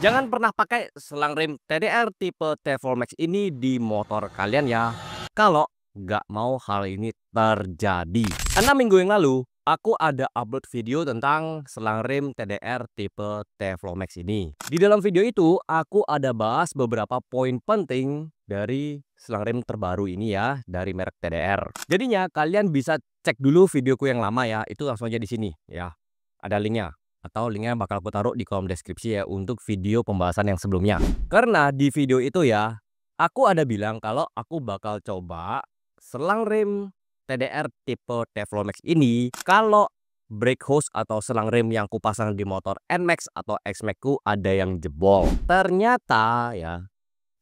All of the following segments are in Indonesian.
Jangan pernah pakai selang rem TDR tipe t max ini di motor kalian ya. Kalau nggak mau hal ini terjadi. 6 minggu yang lalu, aku ada upload video tentang selang rem TDR tipe t max ini. Di dalam video itu, aku ada bahas beberapa poin penting dari selang rem terbaru ini ya, dari merek TDR. Jadinya kalian bisa cek dulu videoku yang lama ya, itu langsung aja di sini ya. Ada linknya atau linknya bakal aku taruh di kolom deskripsi ya untuk video pembahasan yang sebelumnya. Karena di video itu ya, aku ada bilang kalau aku bakal coba selang rem TDR tipe Teflomax ini kalau brake hose atau selang rem yang kupasang di motor NMAX atau XMAX ku ada yang jebol. Ternyata ya,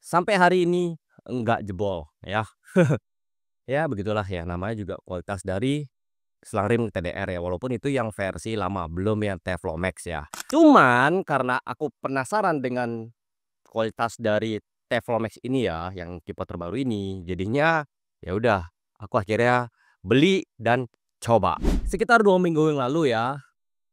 sampai hari ini nggak jebol ya. ya begitulah ya namanya juga kualitas dari selang rim TDR ya walaupun itu yang versi lama belum yang Teflomax ya cuman karena aku penasaran dengan kualitas dari Teflomax ini ya yang tipe terbaru ini jadinya ya udah aku akhirnya beli dan coba sekitar dua minggu yang lalu ya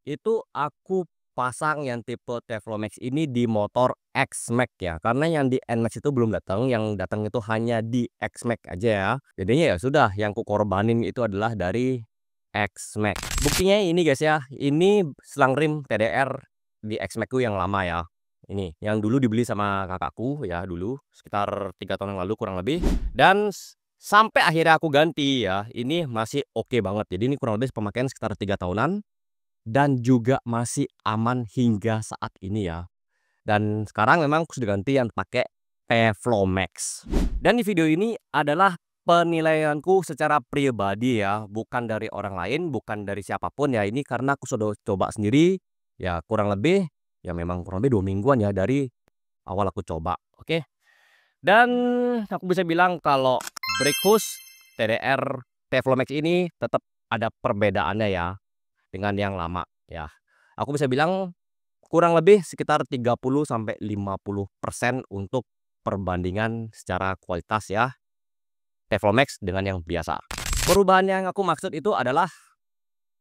itu aku pasang yang tipe Teflomax ini di motor X-Max ya. Karena yang di N Max itu belum datang, yang datang itu hanya di X-Max aja ya. Jadinya ya sudah, yang ku korbanin itu adalah dari X-Max. Buktinya ini guys ya, ini selang rim TDR di x Maxku yang lama ya. Ini yang dulu dibeli sama kakakku ya dulu sekitar tiga tahun yang lalu kurang lebih dan sampai akhirnya aku ganti ya ini masih oke okay banget jadi ini kurang lebih pemakaian sekitar tiga tahunan dan juga masih aman hingga saat ini ya dan sekarang memang aku sudah ganti yang pakai Pevlomax dan di video ini adalah penilaianku secara pribadi ya, bukan dari orang lain, bukan dari siapapun ya. Ini karena aku sudah coba sendiri, ya kurang lebih, ya memang kurang lebih dua mingguan ya dari awal aku coba, oke? Okay? Dan aku bisa bilang kalau Breakhus TDR Teflomax ini tetap ada perbedaannya ya dengan yang lama ya. Aku bisa bilang kurang lebih sekitar 30 sampai 50% untuk perbandingan secara kualitas ya Teflon Max dengan yang biasa. Perubahan yang aku maksud itu adalah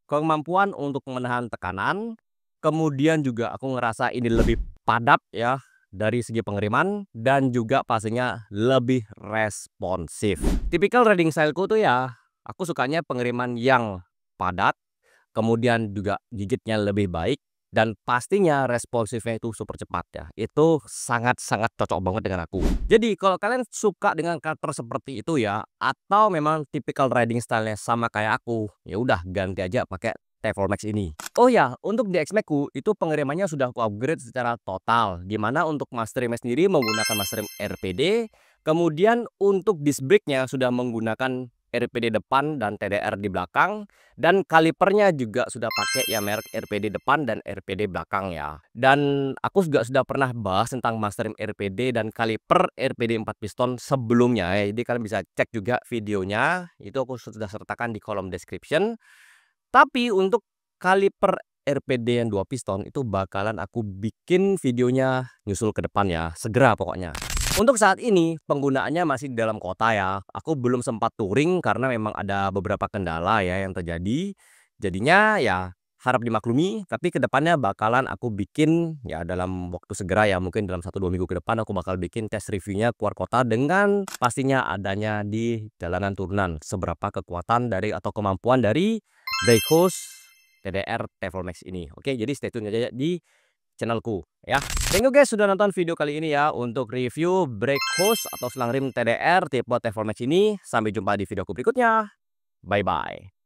kemampuan untuk menahan tekanan, kemudian juga aku ngerasa ini lebih padat ya dari segi pengiriman dan juga pastinya lebih responsif. Tipikal riding styleku tuh ya, aku sukanya pengiriman yang padat, kemudian juga gigitnya lebih baik dan pastinya responsifnya itu super cepat ya itu sangat-sangat cocok banget dengan aku jadi kalau kalian suka dengan karakter seperti itu ya atau memang tipikal riding style stylenya sama kayak aku ya udah ganti aja pakai T4 Max ini. Oh ya, untuk di x ku itu pengirimannya sudah aku upgrade secara total. Dimana untuk Master Rem sendiri menggunakan Master Rem RPD, kemudian untuk disc brake-nya sudah menggunakan RPD depan dan TDR di belakang dan kalipernya juga sudah pakai ya merek RPD depan dan RPD belakang ya dan aku juga sudah pernah bahas tentang mastering RPD dan kaliper RPD 4 piston sebelumnya ya. jadi kalian bisa cek juga videonya itu aku sudah sertakan di kolom description tapi untuk kaliper RPD yang 2 piston itu bakalan aku bikin videonya nyusul ke depan ya segera pokoknya untuk saat ini penggunaannya masih di dalam kota ya. Aku belum sempat touring karena memang ada beberapa kendala ya yang terjadi. Jadinya ya harap dimaklumi, tapi kedepannya bakalan aku bikin ya dalam waktu segera ya mungkin dalam satu dua minggu ke depan aku bakal bikin tes reviewnya keluar kota dengan pastinya adanya di jalanan turunan seberapa kekuatan dari atau kemampuan dari Daihatsu TDR Travel Max ini. Oke, jadi stay tune aja di channelku ya. Thank you guys sudah nonton video kali ini ya untuk review brake hose atau selang rim TDR tipe t Performance ini. Sampai jumpa di videoku berikutnya. Bye bye.